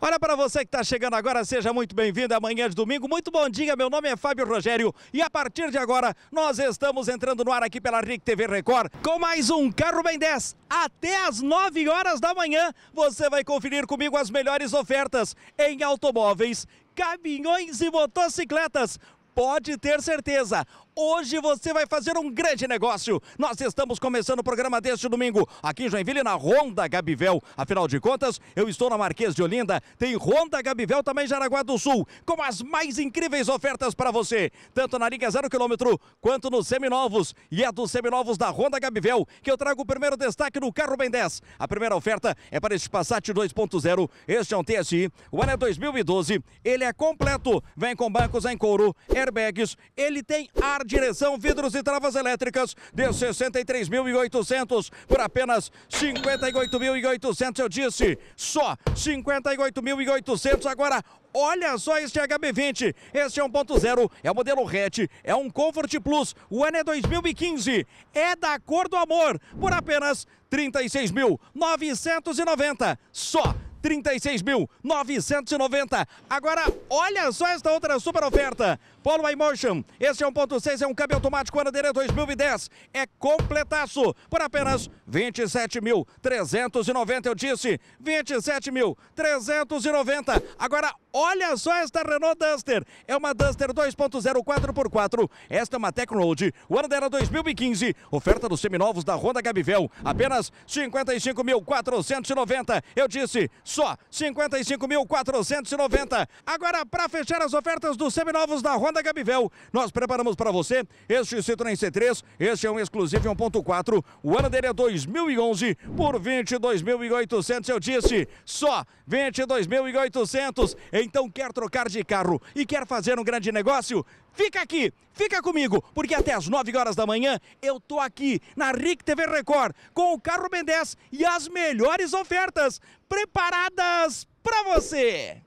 Olha para você que está chegando agora, seja muito bem-vindo é amanhã de domingo. Muito bom dia, meu nome é Fábio Rogério e a partir de agora nós estamos entrando no ar aqui pela RIC TV Record com mais um Carro Bem 10. Até às 9 horas da manhã você vai conferir comigo as melhores ofertas em automóveis, caminhões e motocicletas pode ter certeza. Hoje você vai fazer um grande negócio. Nós estamos começando o programa deste domingo aqui em Joinville, na Ronda Gabivel. Afinal de contas, eu estou na Marquês de Olinda, tem Ronda Gabivel também em Jaraguá do Sul, com as mais incríveis ofertas para você, tanto na Liga Zero Quilômetro quanto nos Seminovos. E é dos Seminovos da Ronda Gabivel que eu trago o primeiro destaque no Carro Ben 10. A primeira oferta é para este Passat 2.0. Este é um TSI, o ano é 2012. Ele é completo, vem com bancos em couro, airbags, ele tem ar direção, vidros e travas elétricas de 63.800 por apenas 58.800. Eu disse só 58.800. Agora Olha só este HB20. Este é 1.0, é o modelo hatch, é um Comfort Plus. O ano é 2015. É da cor do amor por apenas 36.990 só. 36.990. Agora, olha só esta outra super oferta. Polo iMotion, este é 1.6, é um câmbio automático ano 2010. É completaço por apenas 27.390, eu disse, 27.390. Agora, Olha só esta Renault Duster. É uma Duster 2.0 4x4. Esta é uma Road. O ano dela 2015. Oferta dos seminovos da Honda Gabivel. Apenas 55.490. Eu disse só 55.490. Agora, para fechar as ofertas dos seminovos da Honda Gabivel, nós preparamos para você este Citroën C3. Este é um exclusivo 1.4. O ano dele é 2011 por 22.800. Eu disse só 22.800. Em então quer trocar de carro e quer fazer um grande negócio, fica aqui, fica comigo, porque até as 9 horas da manhã eu tô aqui na RIC TV Record com o carro Ben 10 e as melhores ofertas preparadas para você.